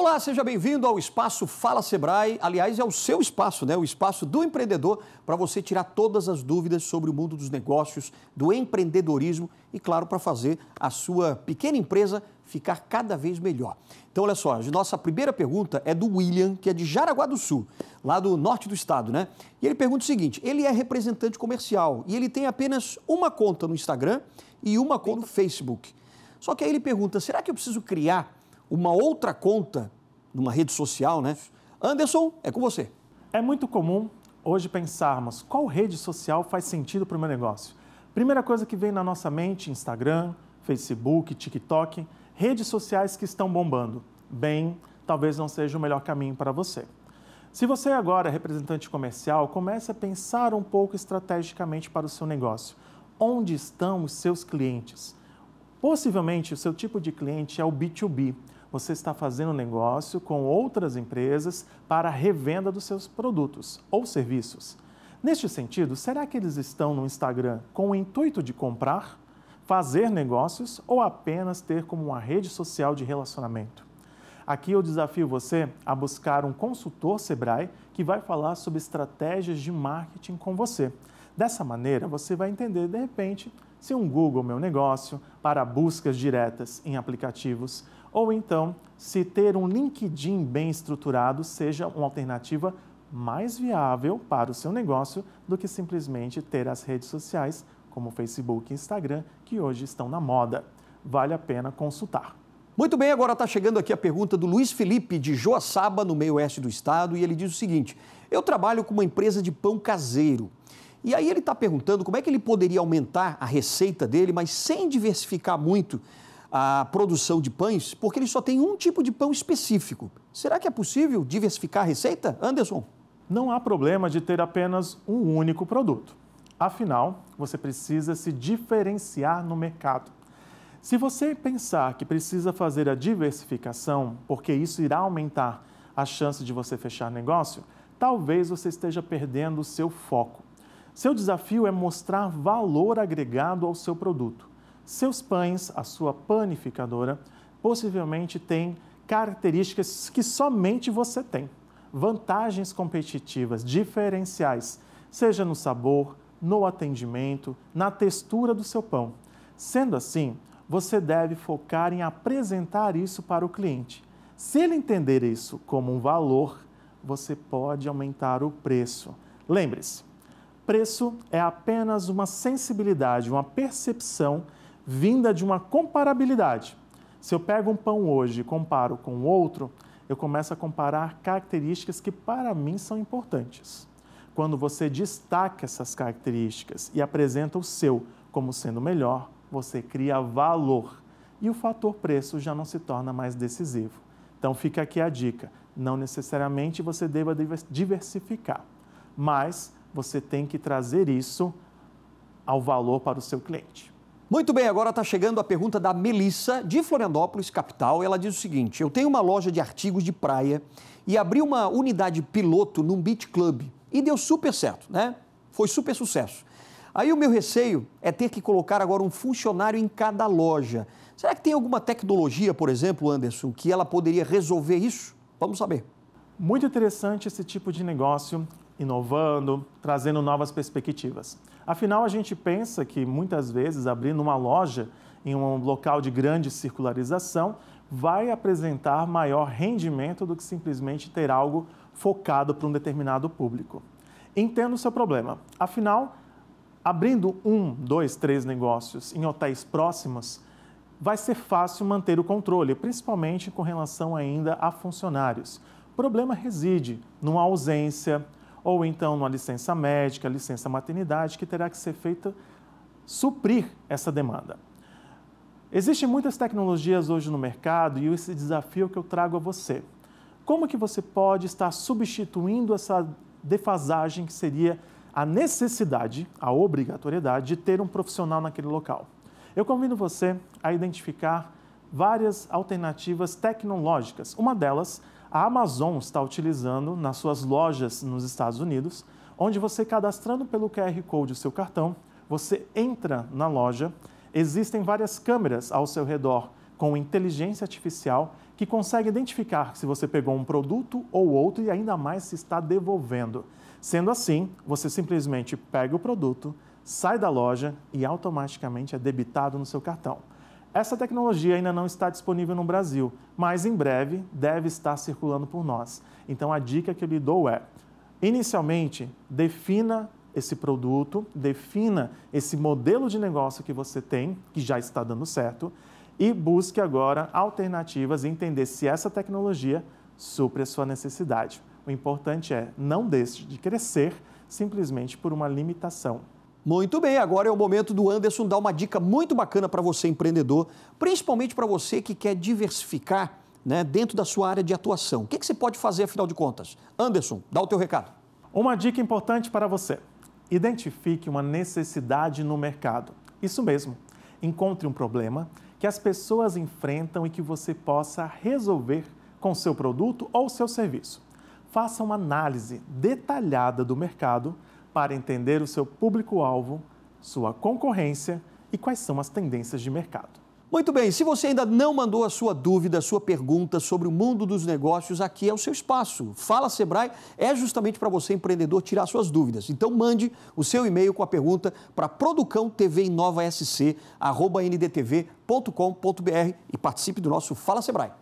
Olá, seja bem-vindo ao Espaço Fala Sebrae. Aliás, é o seu espaço, né? O espaço do empreendedor para você tirar todas as dúvidas sobre o mundo dos negócios, do empreendedorismo e, claro, para fazer a sua pequena empresa ficar cada vez melhor. Então, olha só, a nossa primeira pergunta é do William, que é de Jaraguá do Sul, lá do norte do estado, né? E ele pergunta o seguinte: ele é representante comercial e ele tem apenas uma conta no Instagram e uma conta no Facebook. Só que aí ele pergunta: será que eu preciso criar uma outra conta numa rede social, né? Anderson, é com você. É muito comum hoje pensarmos qual rede social faz sentido para o meu negócio. Primeira coisa que vem na nossa mente: Instagram, Facebook, TikTok, redes sociais que estão bombando. Bem, talvez não seja o melhor caminho para você. Se você agora é representante comercial, comece a pensar um pouco estrategicamente para o seu negócio. Onde estão os seus clientes? Possivelmente o seu tipo de cliente é o B2B, você está fazendo negócio com outras empresas para a revenda dos seus produtos ou serviços. Neste sentido, será que eles estão no Instagram com o intuito de comprar, fazer negócios ou apenas ter como uma rede social de relacionamento? Aqui eu desafio você a buscar um consultor Sebrae que vai falar sobre estratégias de marketing com você. Dessa maneira, você vai entender de repente se um Google é Meu Negócio para buscas diretas em aplicativos ou então se ter um LinkedIn bem estruturado seja uma alternativa mais viável para o seu negócio do que simplesmente ter as redes sociais como Facebook e Instagram que hoje estão na moda. Vale a pena consultar. Muito bem, agora está chegando aqui a pergunta do Luiz Felipe de Joaçaba, no meio oeste do estado, e ele diz o seguinte: Eu trabalho com uma empresa de pão caseiro. E aí ele está perguntando como é que ele poderia aumentar a receita dele, mas sem diversificar muito, a produção de pães, porque ele só tem um tipo de pão específico. Será que é possível diversificar a receita, Anderson? Não há problema de ter apenas um único produto. Afinal, você precisa se diferenciar no mercado. Se você pensar que precisa fazer a diversificação, porque isso irá aumentar a chance de você fechar negócio, talvez você esteja perdendo o seu foco. Seu desafio é mostrar valor agregado ao seu produto seus pães, a sua panificadora, possivelmente tem características que somente você tem. Vantagens competitivas diferenciais, seja no sabor, no atendimento, na textura do seu pão. Sendo assim, você deve focar em apresentar isso para o cliente. Se ele entender isso como um valor, você pode aumentar o preço. Lembre-se, preço é apenas uma sensibilidade, uma percepção vinda de uma comparabilidade. Se eu pego um pão hoje e comparo com outro, eu começo a comparar características que para mim são importantes. Quando você destaca essas características e apresenta o seu como sendo melhor, você cria valor e o fator preço já não se torna mais decisivo. Então fica aqui a dica: não necessariamente você deva diversificar, mas você tem que trazer isso ao valor para o seu cliente. Muito bem, agora está chegando a pergunta da Melissa, de Florianópolis, capital. Ela diz o seguinte: Eu tenho uma loja de artigos de praia e abri uma unidade piloto num beach club e deu super certo, né? Foi super sucesso. Aí o meu receio é ter que colocar agora um funcionário em cada loja. Será que tem alguma tecnologia, por exemplo, Anderson, que ela poderia resolver isso? Vamos saber. Muito interessante esse tipo de negócio inovando, trazendo novas perspectivas. Afinal, a gente pensa que muitas vezes abrir uma loja em um local de grande circularização vai apresentar maior rendimento do que simplesmente ter algo focado para um determinado público. Entendo o seu problema. Afinal, abrindo um, dois, três negócios em hotéis próximos, vai ser fácil manter o controle, principalmente com relação ainda a funcionários. O problema reside numa ausência, ou então numa licença médica, licença maternidade, que terá que ser feita suprir essa demanda. Existem muitas tecnologias hoje no mercado e esse desafio que eu trago a você. Como que você pode estar substituindo essa defasagem que seria a necessidade, a obrigatoriedade de ter um profissional naquele local? Eu convido você a identificar várias alternativas tecnológicas. Uma delas a Amazon está utilizando nas suas lojas nos Estados Unidos, onde você cadastrando pelo QR Code o seu cartão, você entra na loja, existem várias câmeras ao seu redor com inteligência artificial que consegue identificar se você pegou um produto ou outro e ainda mais se está devolvendo. Sendo assim, você simplesmente pega o produto, sai da loja e automaticamente é debitado no seu cartão. Essa tecnologia ainda não está disponível no Brasil, mas em breve deve estar circulando por nós. Então a dica que eu lhe dou é: inicialmente, defina esse produto, defina esse modelo de negócio que você tem, que já está dando certo, e busque agora alternativas e entender se essa tecnologia supre a sua necessidade. O importante é não deixe de crescer simplesmente por uma limitação. Muito bem, agora é o momento do Anderson dar uma dica muito bacana para você, empreendedor, principalmente para você que quer diversificar né, dentro da sua área de atuação. O que, é que você pode fazer, afinal de contas? Anderson, dá o teu recado. Uma dica importante para você. Identifique uma necessidade no mercado. Isso mesmo. Encontre um problema que as pessoas enfrentam e que você possa resolver com seu produto ou seu serviço. Faça uma análise detalhada do mercado para entender o seu público-alvo, sua concorrência e quais são as tendências de mercado. Muito bem, se você ainda não mandou a sua dúvida, a sua pergunta sobre o mundo dos negócios, aqui é o seu espaço. Fala Sebrae é justamente para você, empreendedor, tirar suas dúvidas. Então mande o seu e-mail com a pergunta para producão producãotvinovaSC.ndtv.com.br e participe do nosso Fala Sebrae.